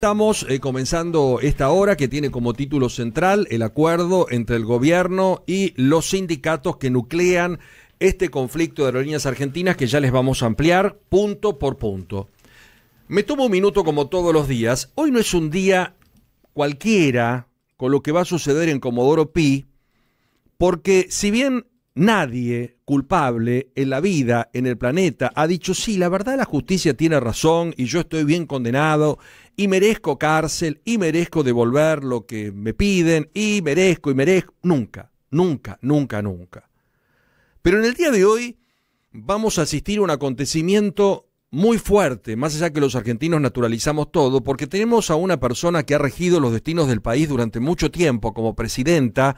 Estamos eh, comenzando esta hora que tiene como título central el acuerdo entre el gobierno y los sindicatos que nuclean este conflicto de aerolíneas argentinas que ya les vamos a ampliar punto por punto. Me tomo un minuto como todos los días. Hoy no es un día cualquiera con lo que va a suceder en Comodoro Pi, porque si bien Nadie culpable en la vida, en el planeta, ha dicho, sí, la verdad la justicia tiene razón y yo estoy bien condenado y merezco cárcel y merezco devolver lo que me piden y merezco y merezco. Nunca, nunca, nunca, nunca. Pero en el día de hoy vamos a asistir a un acontecimiento muy fuerte, más allá que los argentinos naturalizamos todo, porque tenemos a una persona que ha regido los destinos del país durante mucho tiempo como presidenta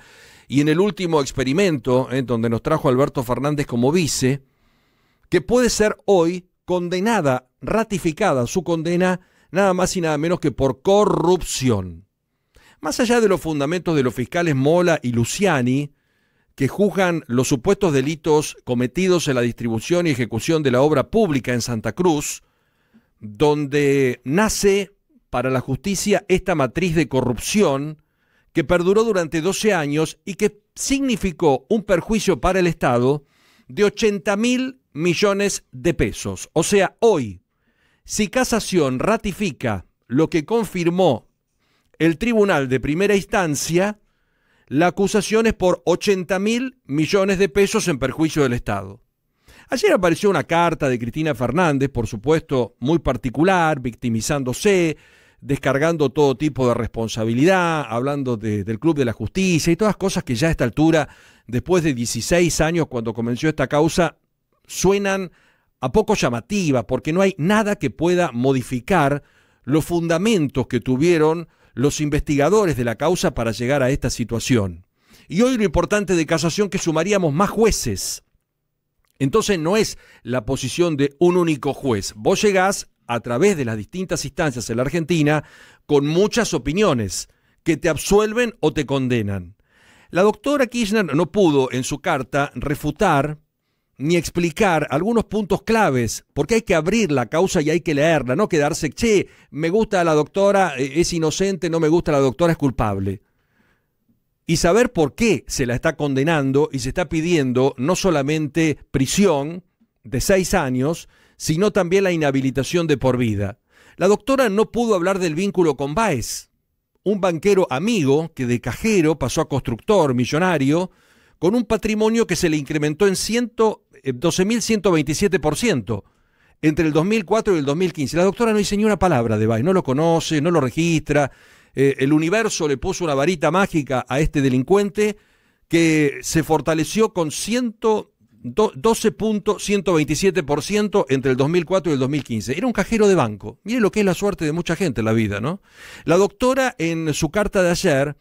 y en el último experimento, en eh, donde nos trajo Alberto Fernández como vice, que puede ser hoy condenada, ratificada su condena, nada más y nada menos que por corrupción. Más allá de los fundamentos de los fiscales Mola y Luciani, que juzgan los supuestos delitos cometidos en la distribución y ejecución de la obra pública en Santa Cruz, donde nace para la justicia esta matriz de corrupción que perduró durante 12 años y que significó un perjuicio para el Estado de 80 mil millones de pesos. O sea, hoy, si Casación ratifica lo que confirmó el Tribunal de Primera Instancia, la acusación es por 80 mil millones de pesos en perjuicio del Estado. Ayer apareció una carta de Cristina Fernández, por supuesto, muy particular, victimizándose, descargando todo tipo de responsabilidad, hablando del Club de la Justicia y todas cosas que ya a esta altura, después de 16 años cuando comenzó esta causa, suenan a poco llamativas, porque no hay nada que pueda modificar los fundamentos que tuvieron los investigadores de la causa para llegar a esta situación. Y hoy lo importante de casación que sumaríamos más jueces. Entonces no es la posición de un único juez. Vos llegás a través de las distintas instancias en la Argentina con muchas opiniones que te absuelven o te condenan. La doctora Kirchner no pudo en su carta refutar ni explicar algunos puntos claves, porque hay que abrir la causa y hay que leerla, no quedarse, che, me gusta la doctora, eh, es inocente, no me gusta la doctora, es culpable. Y saber por qué se la está condenando y se está pidiendo no solamente prisión de seis años, sino también la inhabilitación de por vida. La doctora no pudo hablar del vínculo con Baez, un banquero amigo que de cajero pasó a constructor, millonario, con un patrimonio que se le incrementó en 12.127% eh, entre el 2004 y el 2015. La doctora no dice ni una palabra de Bay, no lo conoce, no lo registra. Eh, el universo le puso una varita mágica a este delincuente que se fortaleció con 12.127% entre el 2004 y el 2015. Era un cajero de banco. Mire lo que es la suerte de mucha gente en la vida, ¿no? La doctora en su carta de ayer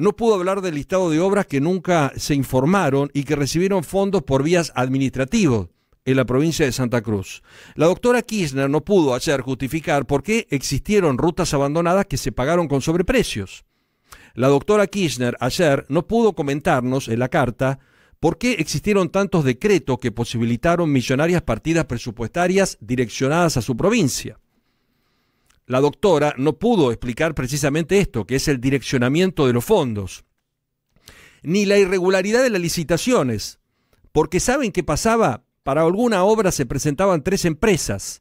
no pudo hablar del listado de obras que nunca se informaron y que recibieron fondos por vías administrativas en la provincia de Santa Cruz. La doctora Kirchner no pudo hacer justificar por qué existieron rutas abandonadas que se pagaron con sobreprecios. La doctora Kirchner ayer no pudo comentarnos en la carta por qué existieron tantos decretos que posibilitaron millonarias partidas presupuestarias direccionadas a su provincia la doctora no pudo explicar precisamente esto, que es el direccionamiento de los fondos, ni la irregularidad de las licitaciones, porque saben que pasaba, para alguna obra se presentaban tres empresas,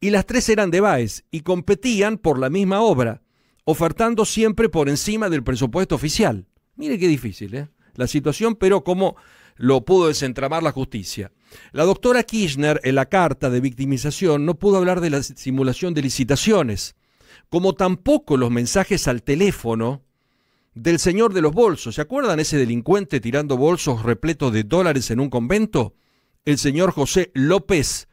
y las tres eran de BAES y competían por la misma obra, ofertando siempre por encima del presupuesto oficial. Mire qué difícil ¿eh? la situación, pero como lo pudo desentramar la justicia. La doctora Kirchner, en la carta de victimización, no pudo hablar de la simulación de licitaciones, como tampoco los mensajes al teléfono del señor de los bolsos. ¿Se acuerdan ese delincuente tirando bolsos repletos de dólares en un convento? El señor José López,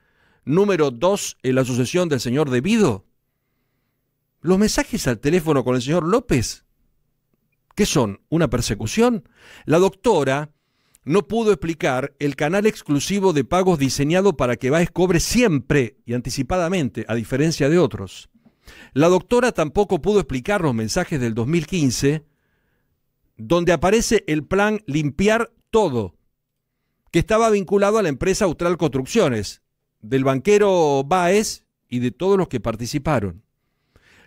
número 2 en la sucesión del señor Debido. Los mensajes al teléfono con el señor López, ¿qué son? ¿Una persecución? La doctora no pudo explicar el canal exclusivo de pagos diseñado para que Baez cobre siempre y anticipadamente, a diferencia de otros. La doctora tampoco pudo explicar los mensajes del 2015, donde aparece el plan limpiar todo, que estaba vinculado a la empresa Austral Construcciones, del banquero Baez y de todos los que participaron.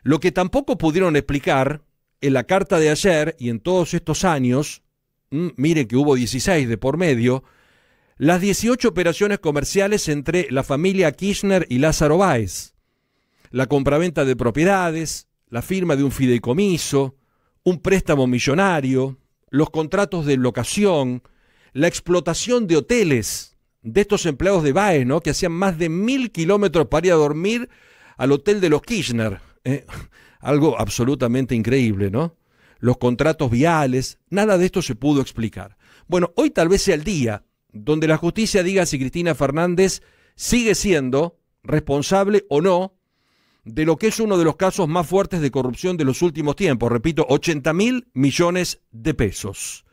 Lo que tampoco pudieron explicar en la carta de ayer y en todos estos años Mm, mire que hubo 16 de por medio, las 18 operaciones comerciales entre la familia Kirchner y Lázaro Báez, la compraventa de propiedades, la firma de un fideicomiso, un préstamo millonario, los contratos de locación, la explotación de hoteles de estos empleados de Baez, ¿no? que hacían más de mil kilómetros para ir a dormir al hotel de los Kirchner. ¿eh? algo absolutamente increíble, ¿no? los contratos viales, nada de esto se pudo explicar. Bueno, hoy tal vez sea el día donde la justicia diga si Cristina Fernández sigue siendo responsable o no de lo que es uno de los casos más fuertes de corrupción de los últimos tiempos, repito, 80 mil millones de pesos.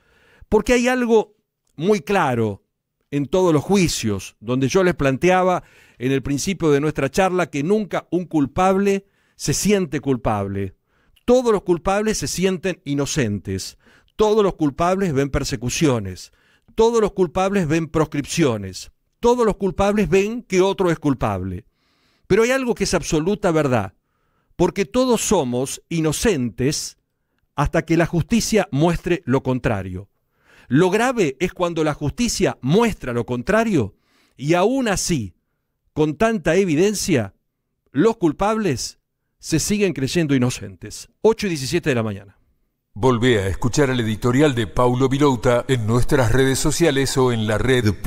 Porque hay algo muy claro en todos los juicios, donde yo les planteaba en el principio de nuestra charla que nunca un culpable se siente culpable, todos los culpables se sienten inocentes, todos los culpables ven persecuciones, todos los culpables ven proscripciones, todos los culpables ven que otro es culpable. Pero hay algo que es absoluta verdad, porque todos somos inocentes hasta que la justicia muestre lo contrario. Lo grave es cuando la justicia muestra lo contrario y aún así, con tanta evidencia, los culpables se siguen creyendo inocentes. 8 y 17 de la mañana. Volvé a escuchar el editorial de Paulo Vilouta en nuestras redes sociales o en la red.am.